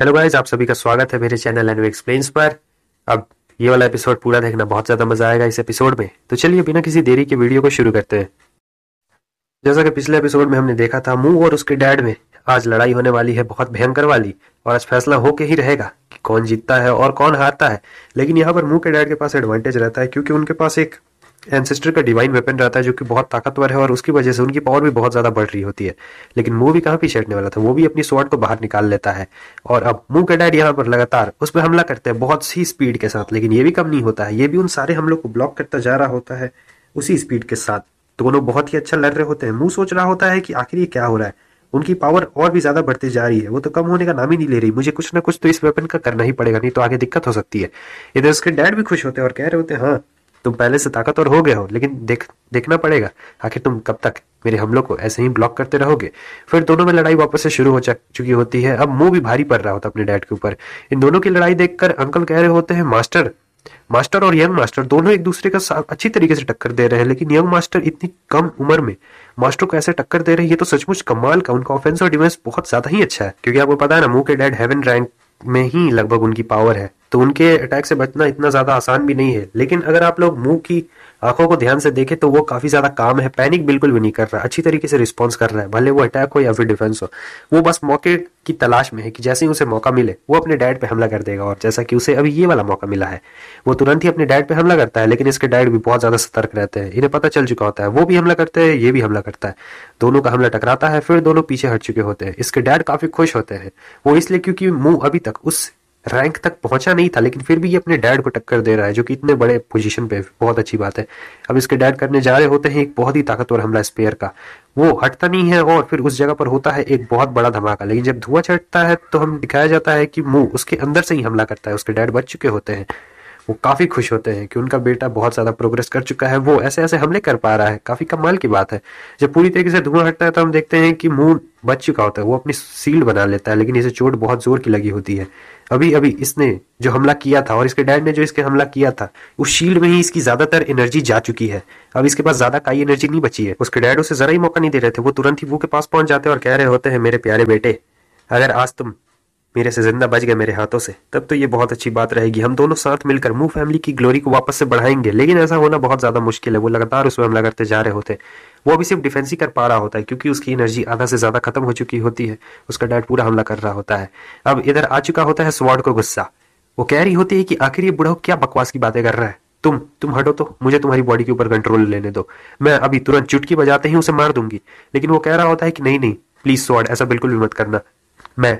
hello guys आप सभी का स्वागत है मेरे चैनल एनवे एक्सप्लेन्स पर अब ये वाला एपिसोड पूरा देखना बहुत ज़्यादा मजा आएगा इस एपिसोड में तो चलिए बिना किसी देरी के वीडियो को शुरू करते हैं जैसा कि पिछले एपिसोड में हमने देखा था मुंह और उसके डैड में आज लड़ाई होने वाली है बहुत भयंकर वाली और आज फैसला होके ही रहेगा कि कौन जीतता है और कौन हारता है लेकिन यहाँ पर मुंह के डैड के पास एडवांटेज रहता है क्योंकि उनके पास एक एनसेस्टर का डिवाइन वेपन रहता है जो कि बहुत ताकतवर है और उसकी वजह से उनकी पावर भी बहुत ज्यादा बढ़ रही होती है लेकिन मुंह भी कहाँ पीछे हटने वाला था वो भी अपनी स्वाड को बाहर निकाल लेता है और अब मुंह का डैड यहाँ पर लगातार उस पर हमला करते हैं बहुत सी स्पीड के साथ लेकिन ये भी कम नहीं होता है ये भी उन सारे हमलों को ब्लॉक करता जा रहा होता है उसी स्पीड के साथ दोनों बहुत ही अच्छा लड़ रहे होते हैं मुंह सोच रहा होता है कि आखिर ये क्या हो रहा है उनकी पावर और भी ज्यादा बढ़ती जा रही है वो तो कम होने का नाम ही नहीं ले रही मुझे कुछ ना कुछ तो इस वेपन का करना ही पड़ेगा नहीं तो आगे दिक्कत हो सकती है इधर उसके डैड भी खुश होते हैं और कह रहे होते हैं हाँ तुम पहले से ताकतवर हो गए हो लेकिन देख देखना पड़ेगा आखिर तुम कब तक मेरे हमलों को ऐसे ही ब्लॉक करते रहोगे फिर दोनों में लड़ाई वापस से शुरू हो चुकी होती है अब मुंह भी भारी पड़ रहा होता अपने डैड के ऊपर इन दोनों की लड़ाई देखकर अंकल कह रहे होते हैं मास्टर मास्टर और यंग मास्टर दोनों एक दूसरे का अच्छी तरीके से टक्कर दे रहे हैं लेकिन यंग मास्टर इतनी कम उम्र में मास्टर को ऐसे टक्कर दे रहे हैं ये तो सचमुच कमाल का उनका ऑफेंस और डिफेंस बहुत ज्यादा ही अच्छा है क्योंकि आपको पता है ना मुंह के डैड हेवन रैंक में ही लगभग उनकी पावर है तो उनके अटैक से बचना इतना ज़्यादा आसान भी नहीं है लेकिन अगर आप लोग मुंह की आंखों को ध्यान से देखें तो वो काफ़ी ज़्यादा काम है पैनिक बिल्कुल भी नहीं कर रहा है अच्छी तरीके से रिस्पॉन्स कर रहा है भले वो अटैक हो या फिर डिफेंस हो वो बस मौके की तलाश में है कि जैसे ही उसे मौका मिले वो अपने डैड पे हमला कर देगा और जैसा कि उसे अभी ये वाला मौका मिला है वो तुरंत ही अपने डैड पे हमला करता है लेकिन इसके डैड भी बहुत ज़्यादा सतर्क रहते हैं इन्हें पता चल चुका होता है वो भी हमला करते हैं ये भी हमला करता है दोनों का हमला टकराता है फिर दोनों पीछे हट चुके होते हैं इसके डैड काफ़ी खुश होते हैं वो इसलिए क्योंकि मुंह अभी तक उस रैंक तक पहुंचा नहीं था लेकिन फिर भी ये अपने डैड को टक्कर दे रहा है जो कि इतने बड़े पोजीशन पे बहुत अच्छी बात है अब इसके डैड करने जा रहे होते हैं एक बहुत ही ताकतवर हमला स्पेयर का वो हटता नहीं है और फिर उस जगह पर होता है एक बहुत बड़ा धमाका लेकिन जब धुआं चढ़ता है तो हम दिखाया जाता है कि मुंह उसके अंदर से ही हमला करता है उसके डैड बच चुके होते हैं वो काफ़ी खुश होते हैं कि उनका बेटा बहुत ज़्यादा प्रोग्रेस कर चुका है वो ऐसे ऐसे हमले कर पा रहा है काफ़ी कमाल की बात है जब पूरी तरीके से धुआं हटता है तो हम देखते हैं कि मुंह बच चुका होता है वो अपनी सील बना लेता है लेकिन इसे चोट बहुत जोर की लगी होती है अभी अभी इसने जो हमला किया था और इसके डैड ने जो इसके हमला किया था उस शील्ड में ही इसकी ज्यादातर एनर्जी जा चुकी है अब इसके पास ज्यादा काई एनर्जी नहीं बची है उसके डैड उसे जरा ही मौका नहीं दे रहे थे वो तुरंत ही वो के पास पहुंच जाते हैं और कह रहे होते हैं मेरे प्यारे बेटे अगर आज तुम मेरे से जिंदा बच गए मेरे हाथों से तब तो ये बहुत अच्छी बात रहेगी हम दोनों साथ मिलकर मूव फैमिली की ग्लोरी को वापस से बढ़ाएंगे लेकिन ऐसा होना बहुत ज्यादा मुश्किल है वो लगातार उसमें हमला करते जा रहे होते वो अभी सिर्फ डिफेंस ही कर पा रहा होता है क्योंकि उसकी एनर्जी आधा से ज्यादा खत्म हो चुकी होती है उसका डैड पूरा हमला कर रहा होता है अब इधर आ चुका होता है स्वाड को गुस्सा वो कह रही होती है कि आखिर ये बुढ़ा क्या बकवास की बातें कर रहा है तुम तुम हटो तो मुझे तुम्हारी बॉडी के ऊपर कंट्रोल लेने दो मैं अभी तुरंत चुटकी बजाते ही उसे मार दूंगी लेकिन वो कह रहा होता है कि नहीं नहीं प्लीज स्वाड ऐसा बिल्कुल भी मत करना मैं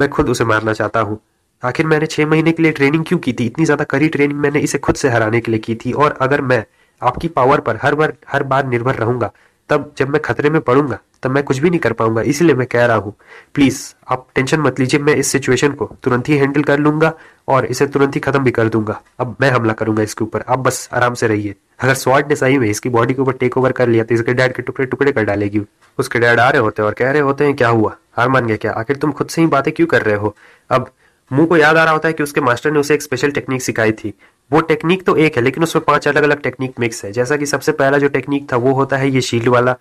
मैं खुद उसे मारना चाहता हूँ आखिर मैंने छः महीने के लिए ट्रेनिंग क्यों की थी इतनी ज़्यादा कड़ी ट्रेनिंग मैंने इसे खुद से हराने के लिए की थी और अगर मैं आपकी पावर पर हर बार हर बार निर्भर रहूंगा तब जब मैं खतरे में पड़ूंगा तब मैं कुछ भी नहीं कर पाऊंगा इसलिए मैं कह रहा हूँ प्लीज़ आप टेंशन मत लीजिए मैं इस सिचुएशन को तुरंत ही हैंडल कर लूंगा और इसे तुरंत ही ख़त्म भी कर दूंगा अब मैं हमला करूंगा इसके ऊपर आप बस आराम से रहिए अगर स्वाड ने सही में इसकी बॉडी के ऊपर टेक ओवर कर लिया तो इसके डैड के टुकड़े टुकड़े कर डालेगी उसके डैड आ रहे होते हैं और कह रहे होते हैं क्या हुआ हार मान गए क्या आखिर तुम खुद से ही बातें क्यों कर रहे हो अब मुंह को याद आ रहा होता है कि उसके मास्टर ने उसे एक स्पेशल टेक्निक सिखाई थी वो टेक्निक तो एक है लेकिन उसमें पांच अलग अलग टेक्निक मिक्स है जैसा कि सबसे पहला जो टेक्निक था वो होता है ये शील्ड वाला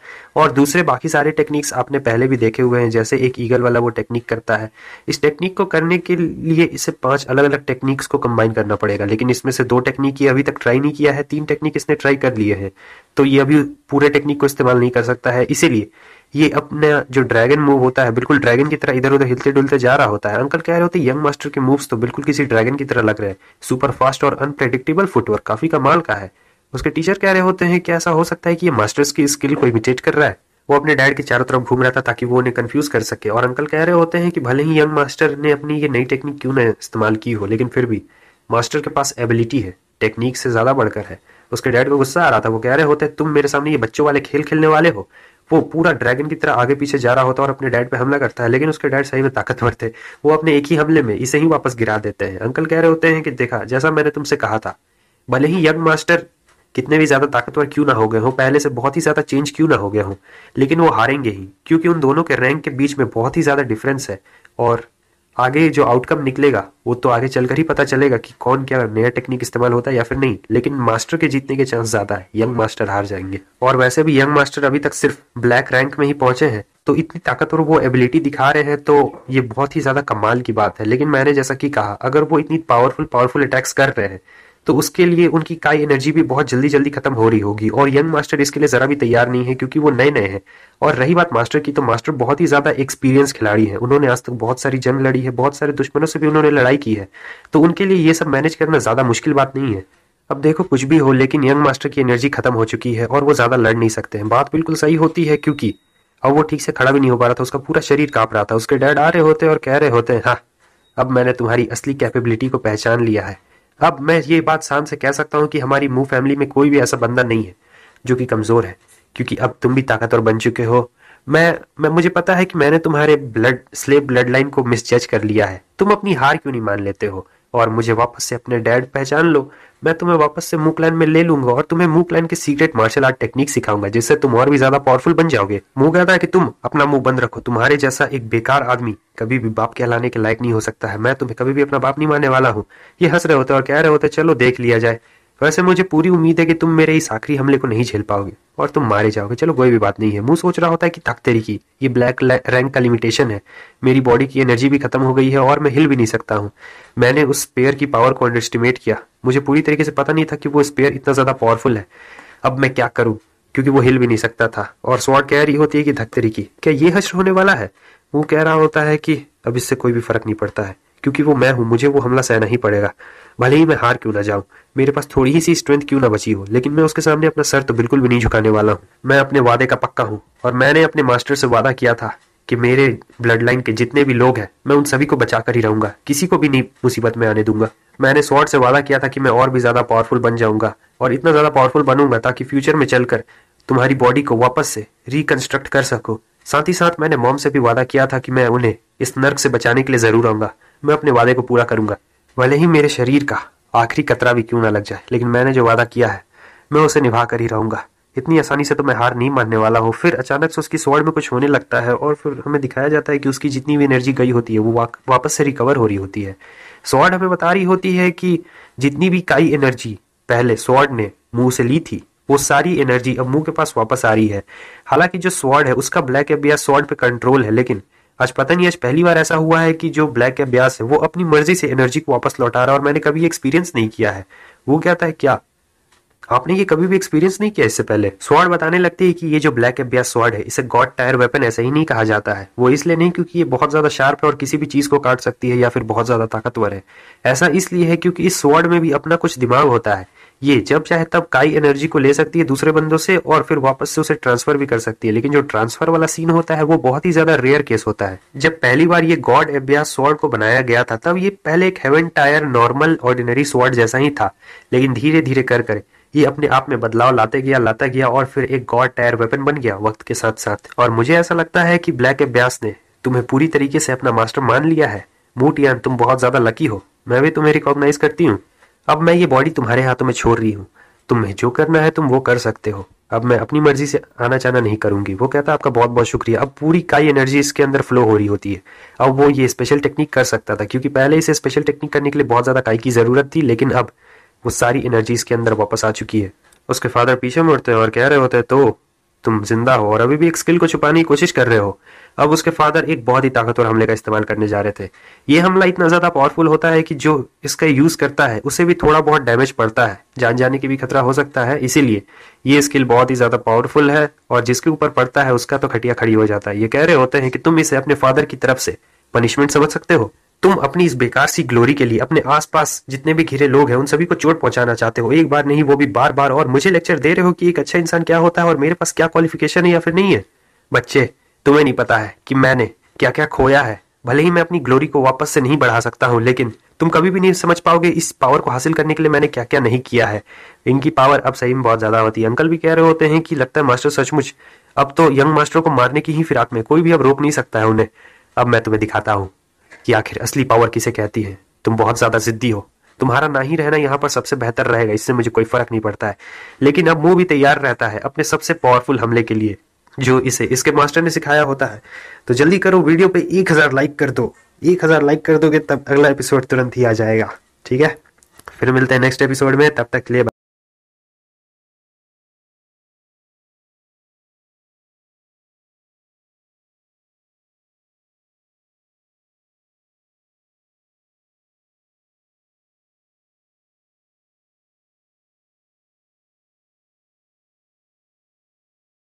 और दूसरे बाकी सारे टेक्निक्स आपने पहले भी देखे हुए हैं जैसे एक ईगल वाला वो टेक्निक करता है इस टेक्निक को करने के लिए इसे पांच अलग अलग टेक्निक्स को कंबाइन करना पड़ेगा लेकिन इसमें से दो टेक्निक ये अभी तक ट्राई नहीं किया है तीन टेक्निक इसने ट्राई कर लिए हैं तो ये अभी पूरे टेक्निक को इस्तेमाल नहीं कर सकता है इसीलिए ये अपना जो ड्रैगन मूव होता है बिल्कुल ड्रैगन की तरह इधर उधर हिलते डुलते जा रहा होता है अंकल कह रहे होते यंग मास्टर के मूव्स तो बिल्कुल किसी ड्रैगन की तरह लग रहे हैं सुपर फास्ट और अनप्रेडिक्टेबल फुटवर्क काफी कमाल का है उसके टीचर कह रहे होते हैं कि ऐसा हो सकता है कि ये मास्टर्स की स्किल को इमिटेट कर रहा है वो अपने डैड के चारों तरफ घूम रहा था ताकि वो उन्हें कंफ्यूज कर सके और अंकल कह रहे होते हैं कि भले ही यंग मास्टर ने अपनी ये नई टेक्निक क्यों ना इस्तेमाल की हो लेकिन फिर भी मास्टर के पास एबिलिटी है टेक्निक से ज्यादा बढ़कर है उसके डैड को गुस्सा आ रहा था वो कह रहे होते तुम मेरे सामने ये बच्चों वाले खेल खेलने वाले हो वो पूरा ड्रैगन की तरह आगे पीछे जा रहा होता है और अपने डैड पे हमला करता है लेकिन उसके डैड सही में ताकतवर थे वो अपने एक ही हमले में इसे ही वापस गिरा देते हैं अंकल कह रहे होते हैं कि देखा जैसा मैंने तुमसे कहा था भले ही यंग मास्टर कितने भी ज्यादा ताकतवर क्यों ना हो गए हो पहले से बहुत ही ज्यादा चेंज क्यों ना हो गए हो लेकिन वो हारेंगे ही क्योंकि उन दोनों के रैंक के बीच में बहुत ही ज्यादा डिफरेंस है और आगे जो आउटकम निकलेगा वो तो आगे चलकर ही पता चलेगा कि कौन क्या नया टेक्निक इस्तेमाल होता है या फिर नहीं लेकिन मास्टर के जीतने के चांस ज्यादा है यंग मास्टर हार जाएंगे और वैसे भी यंग मास्टर अभी तक सिर्फ ब्लैक रैंक में ही पहुंचे हैं तो इतनी ताकतवर वो एबिलिटी दिखा रहे हैं तो ये बहुत ही ज्यादा कमाल की बात है लेकिन मैंने जैसा कि कहा अगर वो इतनी पावरफुल पावरफुल अटैक्स कर रहे हैं तो उसके लिए उनकी काई एनर्जी भी बहुत जल्दी जल्दी खत्म हो रही होगी और यंग मास्टर इसके लिए ज़रा भी तैयार नहीं है क्योंकि वो नए नए हैं और रही बात मास्टर की तो मास्टर बहुत ही ज़्यादा एक्सपीरियंस खिलाड़ी है उन्होंने आज तक बहुत सारी जंग लड़ी है बहुत सारे दुश्मनों से भी उन्होंने लड़ाई की है तो उनके लिए ये सब मैनेज करना ज़्यादा मुश्किल बात नहीं है अब देखो कुछ भी हो लेकिन यंग मास्टर की एनर्जी खत्म हो चुकी है और वो ज़्यादा लड़ नहीं सकते हैं बात बिल्कुल सही होती है क्योंकि अब वो ठीक से खड़ा भी नहीं हो पा रहा था उसका पूरा शरीर काँप रहा था उसके डैड आ रहे होते और कह रहे होते हैं हाँ अब मैंने तुम्हारी असली कैपेबिलिटी को पहचान लिया है अब मैं ये बात शान से कह सकता हूँ कि हमारी मुंह फैमिली में कोई भी ऐसा बंदा नहीं है जो कि कमज़ोर है क्योंकि अब तुम भी ताकतवर बन चुके हो मैं मैं मुझे पता है कि मैंने तुम्हारे ब्लड स्लेब ब्लड लाइन को मिसजज कर लिया है तुम अपनी हार क्यों नहीं मान लेते हो और मुझे वापस से अपने डैड पहचान लो मैं तुम्हें वापस से मूक में ले लूंगा और तुम्हें मूक के सीक्रेट मार्शल आर्ट टेक्निक सिखाऊंगा जिससे तुम और भी ज्यादा पावरफुल बन जाओगे मुंह कहता है कि तुम अपना मुंह बंद रखो तुम्हारे जैसा एक बेकार आदमी कभी भी बाप कहलाने के लायक नहीं हो सकता है मैं तुम्हें कभी भी अपना बाप नहीं मानने वाला हूँ ये हंस रहे होते और कह रहे होते चलो देख लिया जाए वैसे मुझे पूरी उम्मीद है कि तुम मेरे इस आखिरी हमले को नहीं झेल पाओगे और तुम मारे जाओगे चलो कोई भी बात नहीं है मुंह सोच रहा होता है कि थक तेरी की ये ब्लैक रैंक का लिमिटेशन है मेरी बॉडी की एनर्जी भी खत्म हो गई है और मैं हिल भी नहीं सकता हूँ मैंने उस स्पेयर की पावर को अंडर एस्टिमेट किया मुझे पूरी तरीके से पता नहीं था कि वो स्पेयर इतना ज़्यादा पावरफुल है अब मैं क्या करूँ क्योंकि वो हिल भी नहीं सकता था और स्वाट कह रही होती है कि तेरी की क्या ये हश्र होने वाला है वो कह रहा होता है कि अब इससे कोई भी फर्क नहीं पड़ता है क्योंकि वो मैं हूँ मुझे वो हमला सहना ही पड़ेगा भले ही मैं हार क्यों ना जाऊं मेरे पास थोड़ी ही सी स्ट्रेंथ क्यों ना बची हो लेकिन मैं उसके सामने अपना सर तो बिल्कुल भी नहीं झुकाने वाला हूँ मैं अपने वादे का पक्का हूँ और मैंने अपने मास्टर से वादा किया था कि मेरे ब्लड लाइन के जितने भी लोग हैं मैं उन सभी को बचा कर ही रहूंगा किसी को भी नहीं मुसीबत में आने दूंगा मैंने स्वॉर्ड से वादा किया था कि मैं और भी ज्यादा पावरफुल बन जाऊंगा और इतना ज्यादा पावरफुल बनूंगा ताकि फ्यूचर में चलकर तुम्हारी बॉडी को वापस से रिकंस्ट्रक्ट कर सको साथ ही साथ मैंने मॉम से भी वादा किया था कि मैं उन्हें इस नर्क से बचाने के लिए जरूर आऊंगा मैं अपने वादे को पूरा करूंगा भले ही मेरे शरीर का आखिरी कतरा भी क्यों ना लग जाए लेकिन मैंने जो वादा किया है मैं उसे निभा कर ही रहूंगा इतनी आसानी से तो मैं हार नहीं मानने वाला हूँ फिर अचानक से उसकी स्वर्ड में कुछ होने लगता है और फिर हमें दिखाया जाता है कि उसकी जितनी भी एनर्जी गई होती है वो वापस से रिकवर हो रही होती है स्वर्ड हमें बता रही होती है कि जितनी भी काई एनर्जी पहले स्वर्ड ने मुंह से ली थी वो सारी एनर्जी अब मुंह के पास वापस आ रही है हालांकि जो स्वर्ड है उसका ब्लैक एबिया स्वर्ड पे कंट्रोल है लेकिन आज पता नहीं आज पहली बार ऐसा हुआ है कि जो ब्लैक है ब्यास है वो अपनी मर्जी से एनर्जी को वापस लौटा रहा है और मैंने कभी एक्सपीरियंस नहीं किया है वो कहता है क्या आपने ये कभी भी एक्सपीरियंस नहीं किया इससे पहले स्वॉर्ड बताने लगती है कि ये जो ब्लैक एबिया स्वॉर्ड है इसे गॉड टायर वेपन ऐसा ही नहीं कहा जाता है वो इसलिए नहीं क्योंकि ये बहुत ज्यादा शार्प है और किसी भी चीज को काट सकती है या फिर बहुत ज्यादा ताकतवर है ऐसा इसलिए है क्योंकि इस स्वॉर्ड में भी अपना कुछ दिमाग होता है ये जब चाहे तब काई एनर्जी को ले सकती है दूसरे बंदों से और फिर वापस से उसे ट्रांसफर भी कर सकती है लेकिन जो ट्रांसफर वाला सीन होता है वो बहुत ही ज्यादा रेयर केस होता है जब पहली बार ये गॉड एब्यास स्वॉर्ड को बनाया गया था तब ये पहले एक heaven tier normal ordinary sword जैसा ही था लेकिन धीरे धीरे कर कर ये अपने आप में बदलाव लाते गया लाता गया और फिर एक गॉड टायर वेपन बन गया वक्त के साथ साथ और मुझे ऐसा लगता है कि ब्लैक एब्यास ने तुम्हें पूरी तरीके से अपना मास्टर मान लिया है यान तुम बहुत ज्यादा लकी हो मैं भी तुम्हें रिकॉग्नाइज करती हूँ अब मैं ये बॉडी तुम्हारे हाथों में छोड़ रही हूँ तुम्हें जो करना है तुम वो कर सकते हो अब मैं अपनी मर्जी से आना जाना नहीं करूंगी वो कहता है आपका बहुत बहुत शुक्रिया अब पूरी काई एनर्जी इसके अंदर फ्लो हो रही होती है अब वो ये स्पेशल टेक्निक कर सकता था क्योंकि पहले इसे स्पेशल टेक्निक करने के लिए बहुत ज़्यादा काई की ज़रूरत थी लेकिन अब वो सारी एनर्जी इसके अंदर वापस आ चुकी है उसके फादर पीछे मुड़ते हैं और कह रहे होते हैं तो तुम जिंदा हो और अभी भी एक स्किल को छुपाने की कोशिश कर रहे हो अब उसके फादर एक बहुत ही ताकतवर हमले का इस्तेमाल करने जा रहे थे ये हमला इतना ज्यादा पावरफुल होता है कि जो इसका यूज करता है उसे भी थोड़ा बहुत डैमेज पड़ता है जान जाने की भी खतरा हो सकता है इसीलिए ये स्किल बहुत ही ज्यादा पावरफुल है और जिसके ऊपर पड़ता है उसका तो खटिया खड़ी हो जाता है ये कह रहे होते हैं कि तुम इसे अपने फादर की तरफ से पनिशमेंट समझ सकते हो तुम अपनी इस बेकार सी ग्लोरी के लिए अपने आसपास जितने भी घिरे लोग हैं उन सभी को चोट पहुंचाना चाहते हो एक बार नहीं वो भी बार बार और मुझे लेक्चर दे रहे हो कि एक अच्छा इंसान क्या होता है और मेरे पास क्या क्वालिफिकेशन है या फिर नहीं है बच्चे तुम्हें नहीं पता है कि मैंने क्या क्या खोया है भले ही मैं अपनी ग्लोरी को वापस से नहीं बढ़ा सकता हूँ लेकिन तुम कभी भी नहीं समझ पाओगे इस पावर को हासिल करने के लिए मैंने क्या क्या नहीं किया है इनकी पावर अब सही में बहुत ज्यादा होती है अंकल भी कह रहे होते हैं कि लगता है मास्टर सचमुच अब तो यंग मास्टरों को मारने की ही फिराक में कोई भी अब रोक नहीं सकता है उन्हें अब मैं तुम्हें दिखाता हूँ कि आखिर असली पावर किसे कहती है तुम बहुत ज्यादा जिद्दी हो तुम्हारा ना ही रहना यहाँ पर सबसे बेहतर रहेगा इससे मुझे कोई फर्क नहीं पड़ता है लेकिन अब मुंह भी तैयार रहता है अपने सबसे पावरफुल हमले के लिए जो इसे इसके मास्टर ने सिखाया होता है तो जल्दी करो वीडियो पे एक हजार लाइक कर दो एक हजार लाइक कर दोगे तब अगला एपिसोड तुरंत ही आ जाएगा ठीक है फिर मिलते हैं नेक्स्ट एपिसोड में तब तक के लिए